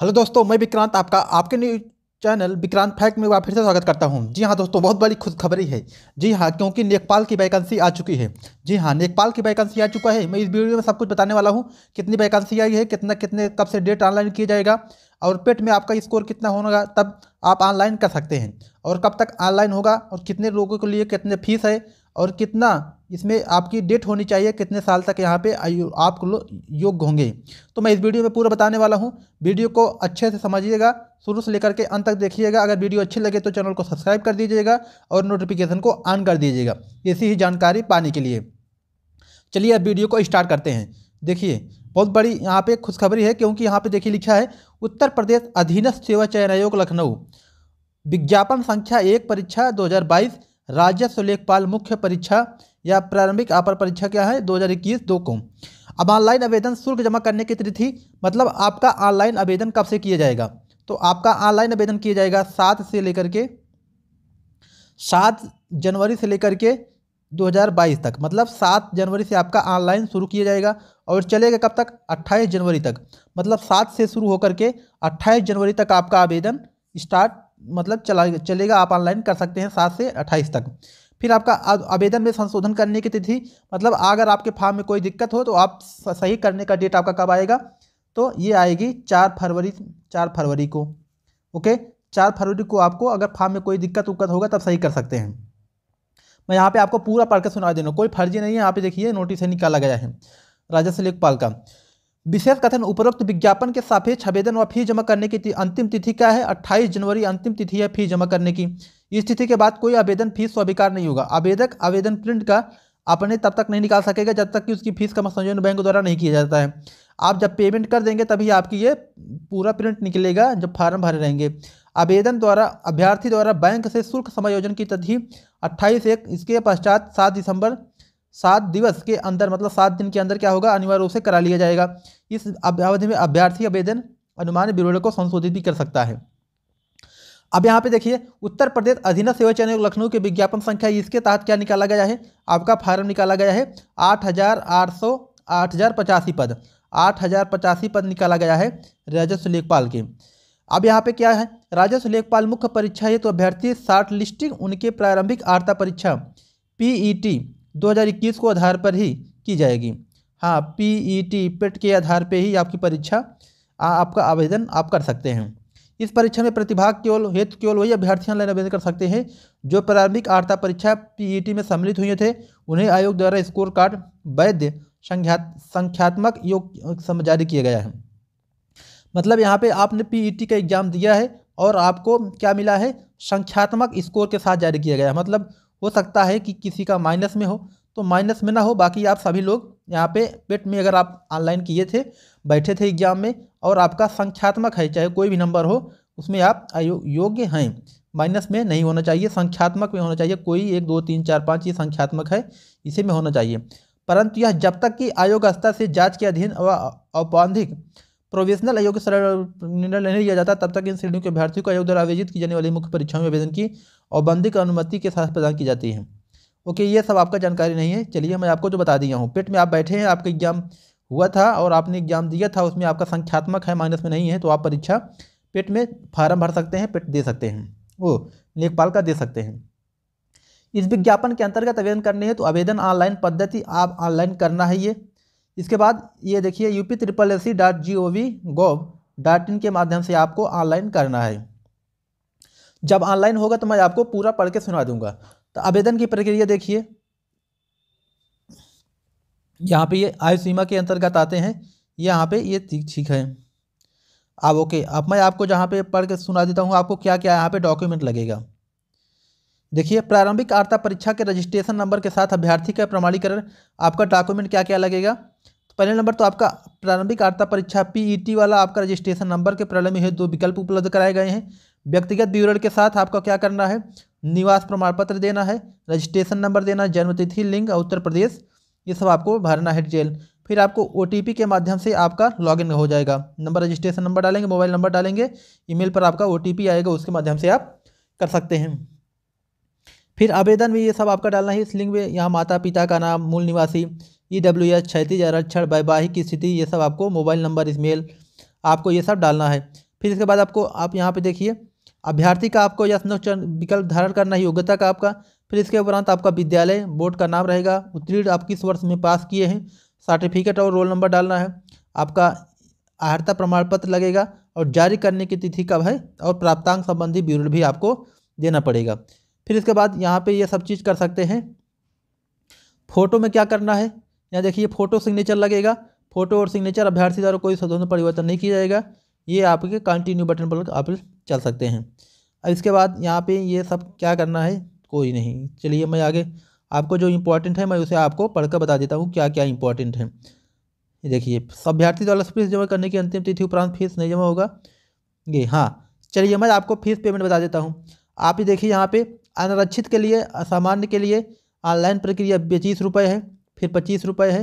hello दोस्तों मैं विक्रांत आपका आपके न्यूज चैनल विक्रांत फैक्ट में एक बार फिर से स्वागत करता हूं जी हाँ दोस्तों बहुत बड़ी खुशखबरी है जी हाँ क्योंकि नेपाल की वैकेंसी आ चुकी है जी हाँ नेपाल की वैकेंसी आ चुका है मैं इस वीडियो में सब कुछ बताने वाला हूं कितनी वैकेंसी आई है कितना कितने कब से डेट ऑनलाइन किया जाएगा और पेट में आपका स्कोर कितना होगा तब आप ऑनलाइन कर सकते हैं और कब तक ऑनलाइन होगा और कितने लोगों के लिए कितने फीस है और कितना इसमें आपकी डेट होनी चाहिए कितने साल तक यहाँ पे आयु आप योग्य होंगे तो मैं इस वीडियो में पूरा बताने वाला हूँ वीडियो को अच्छे से समझिएगा शुरू से लेकर के अंत तक देखिएगा अगर वीडियो अच्छी लगे तो चैनल को सब्सक्राइब कर दीजिएगा और नोटिफिकेशन को ऑन कर दीजिएगा ऐसी ही जानकारी पाने के लिए चलिए अब वीडियो को स्टार्ट करते हैं देखिए बहुत बड़ी यहाँ पे खुशखबरी है क्योंकि यहाँ पे देखिए लिखा है उत्तर प्रदेश अधीनस्थ सेवा चयन आयोग लखनऊ विज्ञापन संख्या एक परीक्षा 2022 राजस्व लेखपाल मुख्य परीक्षा या प्रारंभिक अपर परीक्षा क्या है दो हज़ार इक्कीस दो को अब ऑनलाइन आवेदन शुल्क जमा करने की तिथि मतलब आपका ऑनलाइन आवेदन कब से किया जाएगा तो आपका ऑनलाइन आवेदन किया जाएगा सात से लेकर के सात जनवरी से लेकर के 2022 तक मतलब सात जनवरी से आपका ऑनलाइन शुरू किया जाएगा और चलेगा कब तक 28 जनवरी तक मतलब सात से शुरू होकर के 28 जनवरी तक आपका आवेदन स्टार्ट मतलब चला चलेगा आप ऑनलाइन कर सकते हैं सात से अट्ठाईस तक फिर आपका आवेदन में संशोधन करने की तिथि मतलब अगर आपके फार्म में कोई दिक्कत हो तो आप सही करने का डेट आपका कब आएगा तो ये आएगी चार फरवरी चार फरवरी को ओके चार फरवरी को आपको अगर फार्म में कोई दिक्कत उक्कत होगा तब सही कर सकते हैं मैं यहाँ पे आपको पूरा पढ़ के सुना देना कोई फर्जी नहीं है यहाँ पे देखिए नोटिस है निकाला गया है राजस्व लेखपाल का विशेष कथन उपरोक्त विज्ञापन के सापेक्ष आवेदन व फी जमा करने की अंतिम तिथि क्या है 28 जनवरी अंतिम तिथि है फी जमा करने की इस तिथि के बाद कोई आवेदन फीस स्वीकार नहीं होगा आवेदक आवेदन प्रिंट का अपने तब तक नहीं निकाल सकेगा जब तक कि उसकी फीस का संयोजन बैंक द्वारा नहीं किया जाता है आप जब पेमेंट कर देंगे तभी आपकी ये पूरा प्रिंट निकलेगा जब फार्म भरे रहेंगे आवेदन द्वारा अभ्यर्थी द्वारा बैंक से शुल्क समायोजन की तिथि अट्ठाईस एक इसके पश्चात सात दिसंबर सात दिवस के अंदर मतलब सात दिन के अंदर क्या होगा अनिवार्य रूप से करा लिया जाएगा इस अवधि में अभ्यर्थी आवेदन अनुमान ब्यूरो को संशोधित भी कर सकता है अब यहाँ पे देखिए उत्तर प्रदेश अधीन सेवा चयन लखनऊ के विज्ञापन संख्या इसके तहत क्या निकाला गया है आपका फार्म निकाला गया है आठ हज़ार आठ सौ आठ हज़ार पचासी पद आठ हज़ार पचासी पद निकाला गया है राजस्व लेखपाल के अब यहाँ पे क्या है राजस्व लेखपाल मुख्य परीक्षा है तो अभ्यर्थी शार्ट लिस्टिंग उनके प्रारंभिक आर्ता परीक्षा पीईटी 2021 को आधार पर ही की जाएगी हाँ पीईटी पेट e e के आधार पर ही आपकी परीक्षा आपका आवेदन आप कर सकते हैं इस परीक्षा में प्रतिभाग केवल हेतु केवल वही अभ्यर्थी ऑनलाइन आवेदन कर सकते हैं जो प्रारंभिक आर्ता परीक्षा पीईटी e में सम्मिलित हुए थे उन्हें आयोग द्वारा स्कोर कार्ड वैध संख्या संख्यात्मक योग जारी किया गया है मतलब यहाँ पे आपने पीईटी का एग्ज़ाम दिया है और आपको क्या मिला है संख्यात्मक स्कोर के साथ जारी किया गया है मतलब हो सकता है कि किसी का माइनस में हो तो माइनस में ना हो बाकी आप सभी लोग यहाँ पे पेट में अगर आप ऑनलाइन किए थे बैठे थे एग्जाम में और आपका संख्यात्मक है चाहे कोई भी नंबर हो उसमें आप योग्य हैं माइनस में नहीं होना चाहिए संख्यात्मक में होना चाहिए कोई एक दो तीन चार पाँच ये संख्यात्मक है इसी में होना चाहिए परंतु यह जब तक कि आयोग स्तर से जाँच के अधीन व औपबंधिक प्रोविजनल आयोग के सरल निर्णय नहीं लिया जाता तब तक इन श्रेणियों के अभ्यर्थियों को आयोग द्वारा आयोजित की जाने वाली मुख्य परीक्षाओं में आवेदन की और बंदी की अनुमति के साथ प्रदान की जाती है ओके ये सब आपका जानकारी नहीं है चलिए मैं आपको जो बता दिया हूँ पेट में आप बैठे हैं आपका एग्जाम हुआ था और आपने एग्जाम दिया था उसमें आपका संख्यात्मक है माइनस में नहीं है तो आप परीक्षा पेट में फार्म भर सकते हैं पेट दे सकते हैं वो लेखपाल का दे सकते हैं इस विज्ञापन के अंतर्गत आवेदन करने हैं तो आवेदन ऑनलाइन पद्धति आप ऑनलाइन करना है ये इसके बाद ये देखिए U P triple S C dot G O V gov dot in के माध्यम से आपको ऑनलाइन करना है जब ऑनलाइन होगा तो मैं आपको पूरा पढ़ के सुना दूंगा तो आवेदन की प्रक्रिया देखिए यहाँ पे ये आयु सीमा के अंतर्गत आते हैं यहाँ पे ये ठीक है अब ओके अब मैं आपको जहाँ पे पढ़ के सुना देता हूँ आपको क्या क्या यहाँ पे डॉक्यूमेंट लगेगा देखिए प्रारंभिक आर्ता परीक्षा के रजिस्ट्रेशन नंबर के साथ अभ्यर्थी का प्रमाणीकरण आपका डॉक्यूमेंट क्या क्या लगेगा पहले नंबर तो आपका प्रारंभिक आर्ता परीक्षा पीईटी e वाला आपका रजिस्ट्रेशन नंबर के प्रलय में दो विकल्प उपलब्ध कराए गए हैं व्यक्तिगत विवरण के साथ आपका क्या करना है निवास प्रमाण पत्र देना है रजिस्ट्रेशन नंबर देना है जन्मतिथि लिंग उत्तर प्रदेश ये सब आपको भरना है डिटेल फिर आपको ओ के माध्यम से आपका लॉगिन हो जाएगा नंबर रजिस्ट्रेशन नंबर डालेंगे मोबाइल नंबर डालेंगे ईमेल पर आपका ओ आएगा उसके माध्यम से आप कर सकते हैं फिर आवेदन में ये सब आपका डालना है इस लिंक में यहाँ माता पिता का नाम मूल निवासी ई e डब्ल्यू एस क्षतिज आरक्षण वैवाहिक स्थिति ये सब आपको मोबाइल नंबर ईमेल आपको ये सब डालना है फिर इसके बाद आपको आप यहाँ पे देखिए अभ्यर्थी का आपको यश विकल्प धारण करना है योग्यता का आपका फिर इसके उपरांत आपका विद्यालय बोर्ड का नाम रहेगा उत्तीर्ण आप किस वर्ष में पास किए हैं सर्टिफिकेट और रोल नंबर डालना है आपका आहर्ता प्रमाण पत्र लगेगा और जारी करने की तिथि कब है और प्राप्तांक संबंधी ब्यूरो भी आपको देना पड़ेगा फिर इसके बाद यहाँ पे ये सब चीज़ कर सकते हैं फोटो में क्या करना है यहाँ देखिए फोटो सिग्नेचर लगेगा फोटो और सिग्नेचर अभ्यर्थी द्वारा कोई स्वतंत्र परिवर्तन नहीं किया जाएगा ये आपके कंटिन्यू बटन पर आप चल सकते हैं अब इसके बाद यहाँ पे ये सब क्या करना है कोई नहीं चलिए मैं आगे आपको जो इम्पोर्टेंट है मैं उसे आपको पढ़कर बता देता हूँ क्या क्या इंपॉर्टेंट है ये देखिए अभ्यर्थी द्वारा फीस जमा करने की अंतिम तिथि उपरांत फीस नहीं जमा होगा ये हाँ चलिए मैं आपको फीस पेमेंट बता देता हूँ आप ही देखिए यहाँ पे अनारक्षित के लिए असामान्य के लिए ऑनलाइन प्रक्रिया पच्चीस रुपये है फिर पच्चीस रुपये है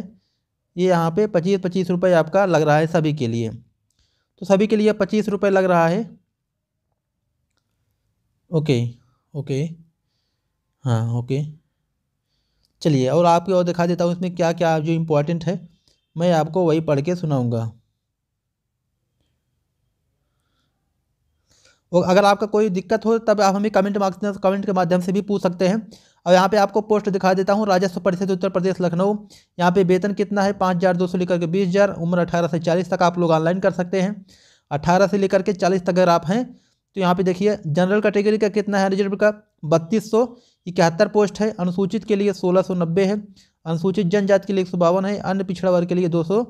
ये यहाँ पे पच्चीस पच्चीस रुपये आपका लग रहा है सभी के लिए तो सभी के लिए पच्चीस रुपये लग रहा है ओके ओके हाँ ओके चलिए और आपके और दिखा देता हूँ इसमें क्या क्या जो इम्पोर्टेंट है मैं आपको वही पढ़ के सुनाऊँगा और अगर आपका कोई दिक्कत हो तब आप हमें कमेंट मार्क्स कमेंट के माध्यम से भी पूछ सकते हैं और यहाँ पे आपको पोस्ट दिखा देता हूँ राजस्व परिषद उत्तर प्रदेश लखनऊ यहाँ पे वेतन कितना है पाँच हज़ार दो सौ लेकर के बीस हज़ार उम्र अठारह से चालीस तक आप लोग ऑनलाइन कर सकते हैं अठारह से लेकर के चालीस तक अगर आप हैं तो यहाँ पे देखिए जनरल कैटेगरी का कितना है रिजर्व का बत्तीस सौ इकहत्तर पोस्ट है अनुसूचित के लिए सोलह सौ नब्बे है अनुसूचित जनजाति के लिए एक सौ बावन है अन्य पिछड़ा वर्ग के लिए दो सौ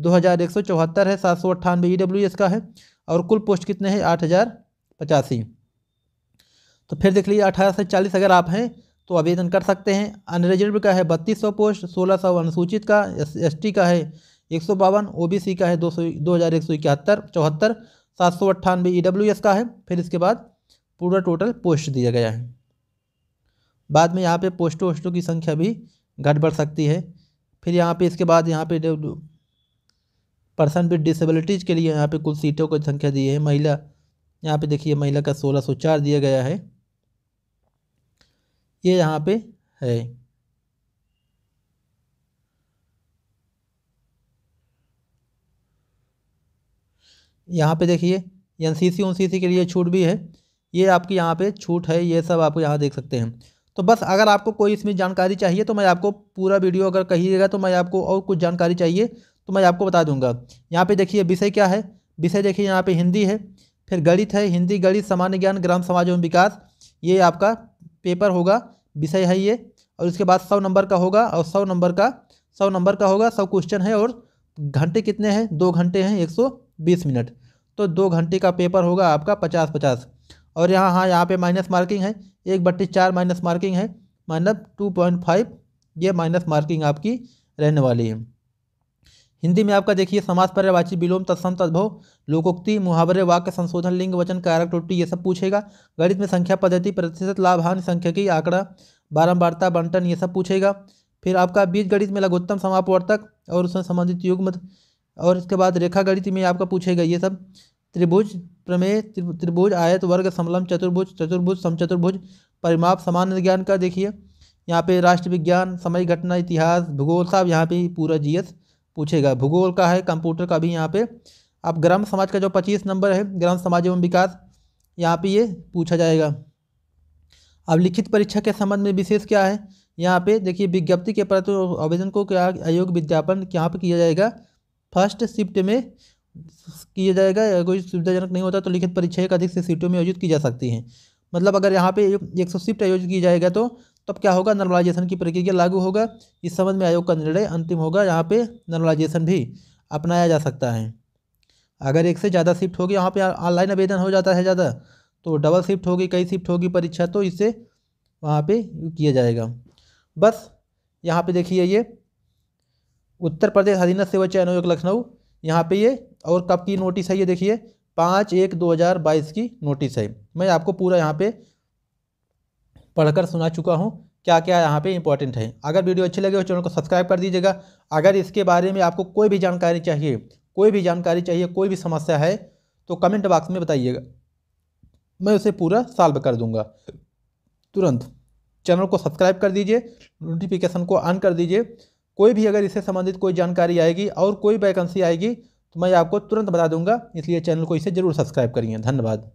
दो हज़ार एक सौ चौहत्तर है सात सौ अट्ठानवे ई डब्ल्यू एस का है और कुल पोस्ट कितने हैं आठ हज़ार पचासी तो फिर देख लीजिए अठारह से चालीस अगर आप हैं तो आवेदन कर सकते हैं अनरिजर्व का है बत्तीस सौ पोस्ट सोलह सौ अनुसूचित का एस टी का है एक सौ बावन ओ बी सी का है दो सौ दो हज़ार एक सौ इकहत्तर चौहत्तर सात सौ अट्ठानवे ई डब्ल्यू एस का है फिर इसके बाद पूरा टोटल पोस्ट दिया गया है बाद में यहाँ पे पोस्टों वोस्टों की संख्या भी घट बढ़ सकती है फिर यहाँ पे इसके बाद यहाँ पे पर्सन विद डिसेबिलिटीज़ के लिए यहाँ पे कुल सीटों की संख्या दी है महिला यहाँ पे देखिए महिला का सोलह सौ चार दिया गया है ये यहाँ पे है यहाँ पे देखिए एन सी सी सी के लिए छूट भी है ये आपकी यहाँ पे छूट है ये सब आप यहाँ देख सकते हैं तो बस अगर आपको कोई इसमें जानकारी चाहिए तो मैं आपको पूरा वीडियो अगर कहिएगा तो मैं आपको और कुछ जानकारी चाहिए तो मैं आपको बता दूंगा यहाँ पे देखिए विषय क्या है विषय देखिए यहाँ पे हिंदी है फिर गणित है हिंदी गणित सामान्य ज्ञान ग्राम समाज एवं विकास ये आपका पेपर होगा विषय है ये और उसके बाद सौ नंबर का होगा और सौ नंबर का सौ नंबर का होगा सौ क्वेश्चन है और घंटे कितने हैं दो घंटे हैं एक सौ बीस मिनट तो दो घंटे का पेपर होगा आपका पचास पचास और यहाँ हाँ यहाँ पे माइनस मार्किंग है एक बट्टी चार माइनस मार्किंग है मतलब टू पॉइंट फाइव ये माइनस मार्किंग आपकी रहने वाली है हिंदी में आपका देखिए समाज पर्यवाची विलोम तत्सम तद्भव लोकोक्ति मुहावरे वाक्य संशोधन लिंग वचन कारक टोटी ये सब पूछेगा गणित में संख्या पद्धति प्रतिशत संख्या की आंकड़ा बारंबारता बंटन ये सब पूछेगा फिर आपका बीज गणित में लघुत्तम समापवर्तक और उसमें संबंधित युग्म और इसके बाद रेखा गणित में आपका पूछेगा ये सब त्रिभुज प्रमेय त्रिभुज आयत वर्ग समलम चतुर्भुज चतुर्भुज समचतुर्भुज परिमाप सामान्य ज्ञान का देखिए यहाँ पे राष्ट्र विज्ञान समय घटना इतिहास भूगोल साहब यहाँ पे पूरा जीएस पूछेगा भूगोल का है कंप्यूटर का भी यहाँ पे अब ग्राम समाज का जो पच्चीस नंबर है ग्राम समाज एवं विकास यहाँ पे ये पूछा जाएगा अब लिखित परीक्षा के संबंध में विशेष क्या है यहाँ पे देखिए विज्ञप्ति के प्रति आवेदन को क्या आयोग विज्ञापन यहाँ पर किया जाएगा फर्स्ट शिफ्ट में किया जाएगा कोई सुविधाजनक नहीं होता तो लिखित परीक्षा एक अधिक से सीटों में आयोजित की जा सकती हैं मतलब अगर यहाँ पे एक सौ शिफ्ट आयोजित किया जाएगा तो तब क्या होगा नॉर्मलाइजेशन की प्रक्रिया लागू होगा इस संबंध में आयोग का निर्णय अंतिम होगा यहाँ पे नॉर्मलाइजेशन भी अपनाया जा सकता है अगर एक से ज़्यादा शिफ्ट होगी यहाँ पे ऑनलाइन आवेदन हो जाता है ज़्यादा तो डबल शिफ्ट होगी कई शिफ्ट होगी परीक्षा तो इसे वहाँ पे किया जाएगा बस यहाँ पे देखिए ये उत्तर प्रदेश अधीनस्थ सेवा चयन आयोग लखनऊ यहाँ पे ये और कब की नोटिस है ये देखिए पाँच एक दो हज़ार बाईस की नोटिस है मैं आपको पूरा यहाँ पर पढ़कर सुना चुका हूँ क्या क्या यहाँ पे इंपॉर्टेंट है अगर वीडियो अच्छी लगे तो चैनल को सब्सक्राइब कर दीजिएगा अगर इसके बारे में आपको कोई भी जानकारी चाहिए कोई भी जानकारी चाहिए कोई भी समस्या है तो कमेंट बॉक्स में बताइएगा मैं उसे पूरा सॉल्व कर दूंगा तुरंत चैनल को सब्सक्राइब कर दीजिए नोटिफिकेशन को ऑन कर दीजिए कोई भी अगर इससे संबंधित कोई जानकारी आएगी और कोई वैकेंसी आएगी तो मैं आपको तुरंत बता दूंगा इसलिए चैनल को इसे ज़रूर सब्सक्राइब करिए धन्यवाद